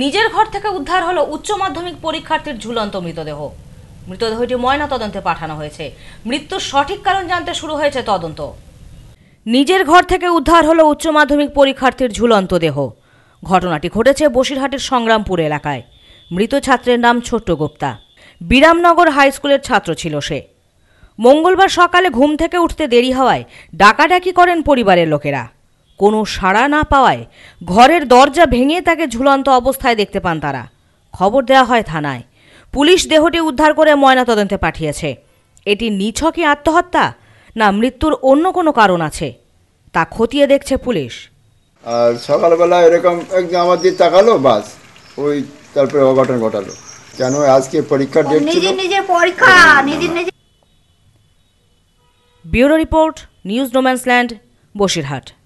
নিজের ঘর থেকে উদ্ধার হলো উচ্চ মাধ্যমিক পরীক্ষার্থীর ঝুলন্ত মৃতদেহ মৃতদেহটি ময়না তদন্তে পাঠানো হয়েছে মৃত্যুর সঠিক কারণ জানতে শুরু হয়েছে তদন্ত নিজের ঘর থেকে উদ্ধার হলো উচ্চ মাধ্যমিক পরীক্ষার্থীর ঝুলন্ত দেহ ঘটনাটি ঘটেছে বসিরহাটের সংগ্রামপুর এলাকায় মৃত ছাত্রের নাম ছোট্ট গুপ্তা বিরামনগর হাই স্কুলের ছাত্র ছিল সে মঙ্গলবার সকালে ঘুম থেকে উঠতে দেরি হওয়ায় ডাকাডাকি করেন পরিবারের লোকেরা কোনো সাড়া না পাওয়ায় ঘরের দরজা ভেঙে তাকে ঝুলন্ত অবস্থায় দেখতে পান তারা খবর দেওয়া হয় থানায় পুলিশ দেহটি উদ্ধার করে ময়নাতদন্তে পাঠিয়েছে এটি নিছকই আত্মহত্যা না মৃত্যুর অন্য কোনো কারণ আছে তা খতিয়ে দেখছে পুলিশ আর সকালবেলা এরকম একজন আমার দিয়ে তাকালো বাস ওই তারপরে অঘটন ঘটালো কেন আজকে পরীক্ষার নিজের পরীক্ষা নিজের bureau report news no man's land Basirhat